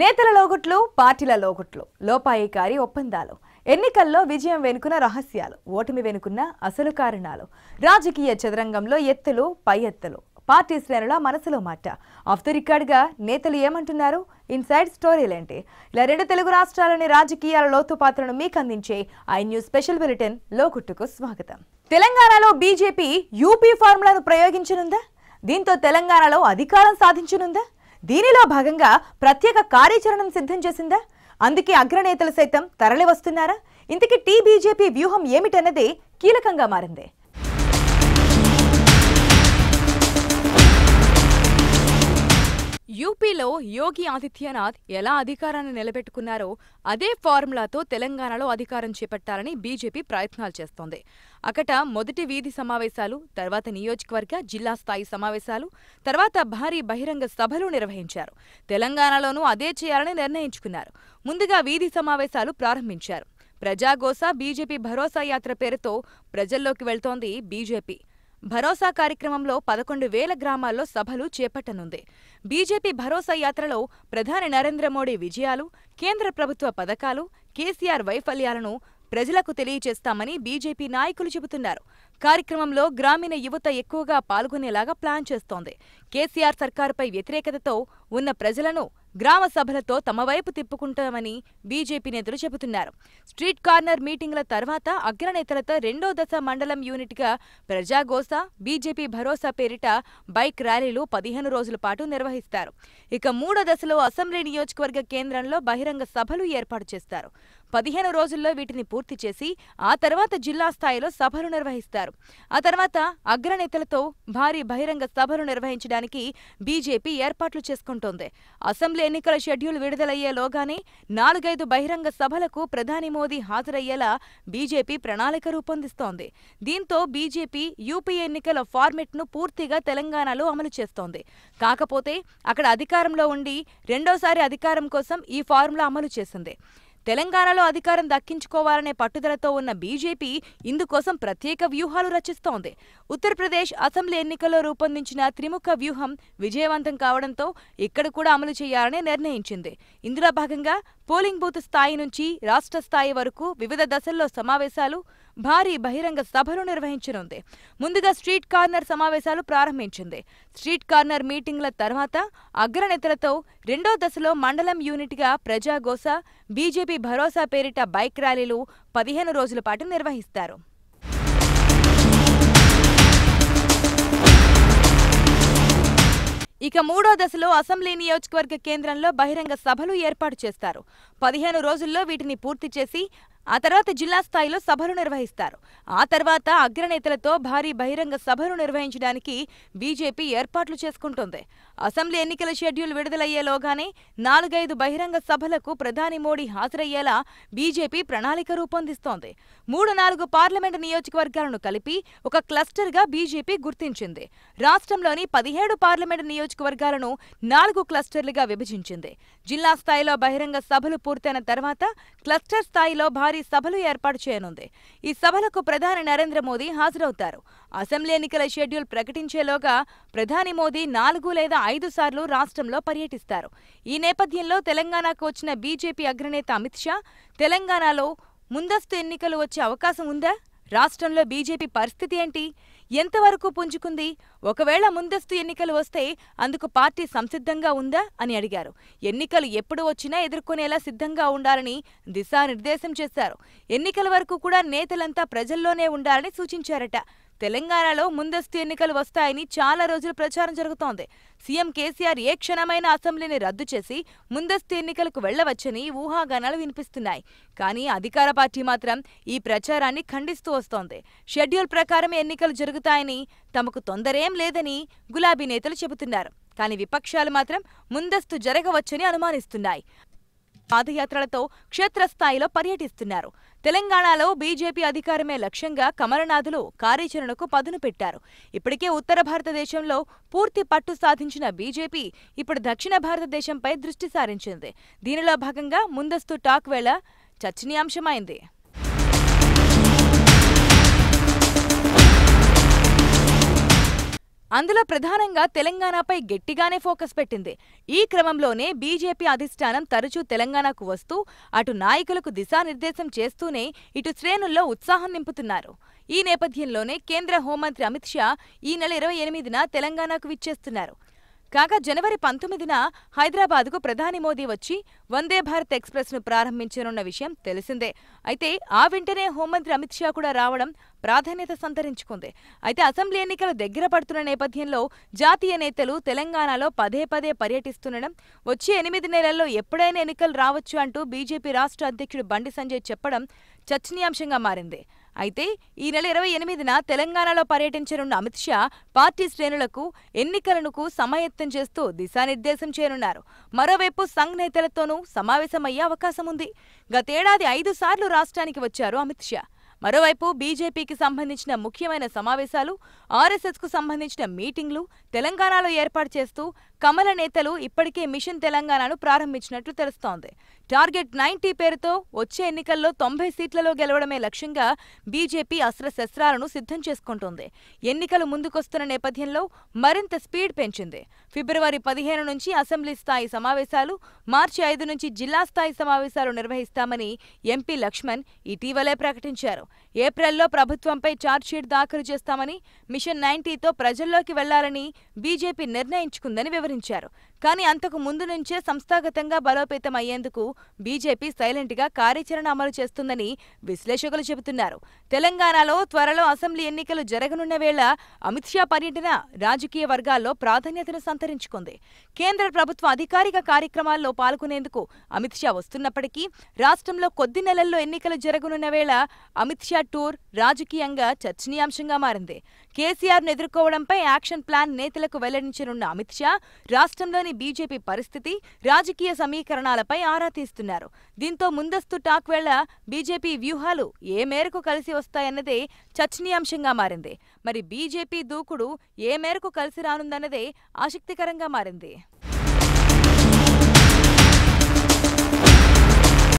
నేతల లోగుట్లు పార్టీల లోగుట్లు లోపాయికారి ఒప్పందాలు ఎన్నికల్లో విజయం వెనుకున్న రహస్యాలు ఓటమి వెనుకున్న అసలు కారణాలు రాజకీయ చదరంగంలో ఎత్తులు పై ఎత్తులు పార్టీ శ్రేణుల మనసులో మాట ఆఫ్ ది రికార్డ్గా నేతలు ఏమంటున్నారు ఇన్సైడ్ స్టోరీలేంటి ఇలా రెండు తెలుగు రాష్ట్రాలని రాజకీయాల లోతు పాత్రను మీకు అందించే ఐ న్యూస్ స్పెషల్ బులెటిన్ లోకుట్టుకు స్వాగతం తెలంగాణలో బీజేపీ యూపీ ఫార్ములాను ప్రయోగించనుందా దీంతో తెలంగాణలో అధికారం సాధించనుందా దీనిలో భాగంగా ప్రత్యేక కార్యాచరణం సిద్ధం చేసిందా అందుకే అగ్రనేతలు సైతం తరలి వస్తున్నారా ఇంతకీ టీ బీజేపీ వ్యూహం ఏమిటన్నది కీలకంగా మారింది యూపీలో యోగి ఆదిత్యనాథ్ ఎలా అధికారాన్ని నిలబెట్టుకున్నారో అదే ఫార్ములాతో తెలంగాణలో అధికారం చేపట్టాలని బీజేపీ ప్రయత్నాలు చేస్తోంది అకట మొదటి వీధి సమావేశాలు తర్వాత నియోజకవర్గ జిల్లా స్థాయి సమావేశాలు తర్వాత భారీ బహిరంగ సభలు నిర్వహించారు తెలంగాణలోనూ అదే చేయాలని నిర్ణయించుకున్నారు ముందుగా వీధి సమావేశాలు ప్రారంభించారు ప్రజాగోస బీజేపీ భరోసా యాత్ర పేరుతో ప్రజల్లోకి వెళ్తోంది బీజేపీ భరోసా కార్యక్రమంలో పదకొండు వేల గ్రామాల్లో సభలు చేపట్టనుంది బీజేపీ భరోసా యాత్రలో ప్రధాని నరేంద్ర మోడీ విజయాలు కేంద్ర ప్రభుత్వ పథకాలు కేసీఆర్ వైఫల్యాలను ప్రజలకు తెలియజేస్తామని బీజేపీ నాయకులు చెబుతున్నారు కార్యక్రమంలో గ్రామీణ యువత ఎక్కువగా పాల్గొనేలాగా ప్లాన్ చేస్తోంది కేసీఆర్ సర్కారుపై వ్యతిరేకతతో ఉన్న ప్రజలను గ్రామ సభలతో తమ వైపు తిప్పుకుంటామని బీజేపీ నేతలు చెబుతున్నారు స్ట్రీట్ కార్నర్ మీటింగ్ల తర్వాత అగ్రనేతలతో రెండో దశ మండలం యూనిట్గా ప్రజాగోస బీజేపీ భరోసా పేరిట బైక్ ర్యాలీలు పదిహేను రోజుల పాటు నిర్వహిస్తారు ఇక మూడో దశలో అసెంబ్లీ నియోజకవర్గ కేంద్రంలో బహిరంగ సభలు ఏర్పాటు చేస్తారు పదిహేను రోజుల్లో వీటిని పూర్తి చేసి ఆ తర్వాత జిల్లా స్థాయిలో సభలు నిర్వహిస్తారు ఆ తర్వాత అగ్రనేతలతో భారీ బహిరంగ సభలు నిర్వహించడానికి బీజేపీ ఏర్పాట్లు చేసుకుంటోంది అసెంబ్లీ ఎన్నికల షెడ్యూల్ విడుదలయ్యేలోగానే నాలుగైదు బహిరంగ సభలకు ప్రధాని మోదీ హాజరయ్యేలా బీజేపీ ప్రణాళిక రూపొందిస్తోంది దీంతో బీజేపీ యూపీ ఎన్నికల ఫార్మెట్ను పూర్తిగా తెలంగాణలో అమలు చేస్తోంది కాకపోతే అక్కడ అధికారంలో ఉండి రెండోసారి అధికారం కోసం ఈ ఫార్ములా అమలు చేసింది తెలంగాణలో అధికారం దక్కించుకోవాలనే పట్టుదలతో ఉన్న బీజేపీ ఇందుకోసం ప్రత్యేక వ్యూహాలు రచిస్తోంది ఉత్తరప్రదేశ్ అసెంబ్లీ ఎన్నికల్లో రూపొందించిన త్రిముఖ వ్యూహం విజయవంతం కావడంతో ఇక్కడ కూడా అమలు చేయాలని నిర్ణయించింది ఇందులో భాగంగా పోలింగ్ బూత్ స్థాయి నుంచి రాష్ట్ర స్థాయి వరకు వివిధ దశల్లో సమావేశాలు భారీ బహిరంగ సభను నిర్వహించనుంది ముందుగా స్ట్రీట్ కార్నర్ సమావేశాలు ప్రారంభించింది స్ట్రీట్ కార్నర్ మీటింగ్ల తర్వాత అగ్రనేతలతో రెండో దశలో మండలం యూనిట్గా ప్రజాగోస బీజేపీ భరోసా పేరిట బైక్ ర్యాలీలు పదిహేను రోజుల పాటు నిర్వహిస్తారు ఇక మూడో దశలో అసెంబ్లీ నియోజకవర్గ కేంద్రంలో బహిరంగ సభలు ఏర్పాటు చేస్తారు పదిహేను రోజుల్లో వీటిని పూర్తి చేసి ఆ తర్వాత జిల్లా స్థాయిలో సభలు నిర్వహిస్తారు ఆ తర్వాత అగ్రనేతలతో భారీ బహిరంగ సభలు నిర్వహించడానికి బీజేపీ ఏర్పాట్లు చేసుకుంటుంది అసెంబ్లీ ఎన్నికల షెడ్యూల్ విడుదలయ్యేలోగానే నాలుగైదు బహిరంగ సభలకు ప్రధాని మోడీ హాజరయ్యేలా బీజేపీ ప్రణాళిక రూపొందిస్తోంది మూడు నాలుగు పార్లమెంటు నియోజకవర్గాలను కలిపి ఒక క్లస్టర్గా బీజేపీ గుర్తించింది రాష్ట్రంలోని పదిహేడు పార్లమెంటు నియోజకవర్గాలను నాలుగు క్లస్టర్లుగా విభజించింది జిల్లా స్థాయిలో బహిరంగ సభలు పూర్తయిన తర్వాత క్లస్టర్ స్థాయిలో భారీ భారీ సభలు ఏర్పాటు చేయనుంది ఈ సభలకు ప్రధాని నరేంద్ర మోదీ హాజరవుతారు అసెంబ్లీ ఎన్నికల షెడ్యూల్ ప్రకటించేలోగా ప్రధాని మోదీ నాలుగు లేదా ఐదు సార్లు రాష్ట్రంలో పర్యటిస్తారు ఈ నేపథ్యంలో తెలంగాణకు వచ్చిన బీజేపీ అగ్రనేత అమిత్ షా తెలంగాణలో ముందస్తు ఎన్నికలు వచ్చే అవకాశం ఉందా రాష్ట్రంలో బీజేపీ పరిస్థితి ఏంటి ఎంతవరకు పుంజుకుంది ఒకవేళ ముందస్తు ఎన్నికలు వస్తే అందుకు పార్టీ సంసిద్ధంగా ఉందా అని అడిగారు ఎన్నికలు ఎప్పుడు వచ్చినా ఎదుర్కొనేలా సిద్ధంగా ఉండాలని దిశానిర్దేశం చేశారు ఎన్నికల వరకు కూడా నేతలంతా ప్రజల్లోనే ఉండాలని సూచించారట తెలంగాణలో ముందస్తు ఎన్నికలు వస్తాయని చాలా రోజులు ప్రచారం జరుగుతోంది సీఎం కేసీఆర్ ఏ క్షణమైన అసెంబ్లీని రద్దు చేసి ముందస్తు ఎన్నికలకు వెళ్లవచ్చని ఊహాగానాలు వినిపిస్తున్నాయి కానీ అధికార పార్టీ మాత్రం ఈ ప్రచారాన్ని ఖండిస్తూ వస్తోంది షెడ్యూల్ ప్రకారం ఎన్నికలు జరుగుతాయని తమకు తొందరేం లేదని గులాబీ నేతలు చెబుతున్నారు కానీ విపక్షాలు మాత్రం ముందస్తు జరగవచ్చని అనుమానిస్తున్నాయి పాదయాత్రలతో క్షేత్రస్థాయిలో పర్యటిస్తున్నారు తెలంగాణలో బీజేపీ అధికారమే లక్ష్యంగా కమలనాథులు కార్యాచరణకు పదును పెట్టారు ఇప్పటికే ఉత్తర భారతదేశంలో పూర్తి పట్టు సాధించిన బీజేపీ ఇప్పుడు దక్షిణ భారతదేశంపై దృష్టి సారించింది దీనిలో భాగంగా ముందస్తు టాక్ వేళ చర్చనీయాంశమైంది అందులో ప్రధానంగా తెలంగాణపై గట్టిగానే ఫోకస్ పెట్టింది ఈ క్రమంలోనే బీజేపీ అధిష్టానం తరచూ తెలంగాణకు వస్తూ అటు నాయకులకు దిశానిర్దేశం చేస్తూనే ఇటు శ్రేణుల్లో ఉత్సాహం నింపుతున్నారు ఈ నేపథ్యంలోనే కేంద్ర హోంమంత్రి అమిత్ షా ఈ నెల ఇరవై ఎనిమిదిన తెలంగాణకు విచ్చేస్తున్నారు కాగా జనవరి పంతొమ్మిదిన హైదరాబాద్కు ప్రధాని మోదీ వచ్చి వందే భారత్ ఎక్స్ప్రెస్ను ప్రారంభించనున్న విషయం తెలిసిందే అయితే ఆ వెంటనే హోంమంత్రి అమిత్ షా కూడా రావడం ప్రాధాన్యత సంతరించుకుంది అయితే అసెంబ్లీ ఎన్నికలు దగ్గర పడుతున్న నేపథ్యంలో జాతీయ నేతలు తెలంగాణలో పదే పదే పర్యటిస్తుండడం వచ్చే ఎనిమిది నెలల్లో ఎప్పుడైనా ఎన్నికలు రావచ్చు అంటూ బీజేపీ రాష్ట్ర అధ్యక్షుడు బండి సంజయ్ చెప్పడం చర్చనీయాంశంగా మారింది అయితే ఈ నెల ఇరవై ఎనిమిదిన తెలంగాణలో పర్యటించనున్న అమిత్ షా పార్టీ శ్రేణులకు ఎన్నికలకు సమాయత్తం చేస్తూ దిశానిర్దేశం చేయనున్నారు మరోవైపు సంఘ్ నేతలతోనూ సమావేశమయ్యే అవకాశం ఉంది గతేడాది ఐదు సార్లు రాష్ట్రానికి వచ్చారు అమిత్ షా మరోవైపు బీజేపీకి సంబంధించిన ముఖ్యమైన సమావేశాలు ఆర్ఎస్ఎస్కు సంబంధించిన మీటింగ్లు తెలంగాణలో ఏర్పాటు చేస్తూ కమల నేతలు ఇప్పటికే మిషన్ తెలంగాణను ప్రారంభించినట్లు తెలుస్తోంది టార్గెట్ నైన్టీ పేరుతో వచ్చే ఎన్నికల్లో తొంభై సీట్లలో గెలవడమే లక్ష్యంగా బీజేపీ అస్త్రశస్త్రాలను సిద్ధం చేసుకుంటోంది ఎన్నికలు ముందుకొస్తున్న నేపథ్యంలో మరింత స్పీడ్ పెంచింది ఫిబ్రవరి పదిహేను నుంచి అసెంబ్లీ స్థాయి సమావేశాలు మార్చి ఐదు నుంచి జిల్లా స్థాయి సమావేశాలు నిర్వహిస్తామని ఎంపీ లక్ష్మణ్ ఇటీవలే ప్రకటించారు ఏప్రిల్లో ప్రభుత్వంపై ఛార్జ్షీట్ దాఖలు చేస్తామని మిషన్ నైన్టీతో ప్రజల్లోకి వెళ్లాలని బీజేపీ నిర్ణయించుకుందని వివరించారు కానీ అంతకు ముందు నుంచే సంస్థాగతంగా బలోపేతం అయ్యేందుకు బీజేపీ సైలెంట్గా కార్యాచరణ అమలు చేస్తుందని విశ్లేషకులు చెబుతున్నారు తెలంగాణలో త్వరలో అసెంబ్లీ ఎన్నికలు జరగనున్న వేళ అమిత్ షా పర్యటన రాజకీయ వర్గాల్లో ప్రాధాన్యతను సంతరించుకుంది కేంద్ర ప్రభుత్వ అధికారిక కార్యక్రమాల్లో పాల్గొనేందుకు అమిత్ షా వస్తున్నప్పటికీ రాష్ట్రంలో కొద్ది నెలల్లో ఎన్నికలు జరగనున్న వేళ అమిత్ అమిత్ టూర్ రాజకీయంగా చర్చనీయాంశంగా మారింది కేసీఆర్ను ఎదుర్కోవడంపై యాక్షన్ ప్లాన్ నేతలకు వెల్లడించనున్న అమిత్ షా రాష్ట్రంలోని బీజేపీ పరిస్థితి రాజకీయ సమీకరణాలపై ఆరా తీస్తున్నారు దీంతో ముందస్తు టాక్ వేళ బీజేపీ వ్యూహాలు ఏ మేరకు కలిసి వస్తాయన్నదే చర్చనీయాంశంగా మారింది మరి బీజేపీ దూకుడు ఏ మేరకు కలిసి రానుందన్నదే ఆసక్తికరంగా మారింది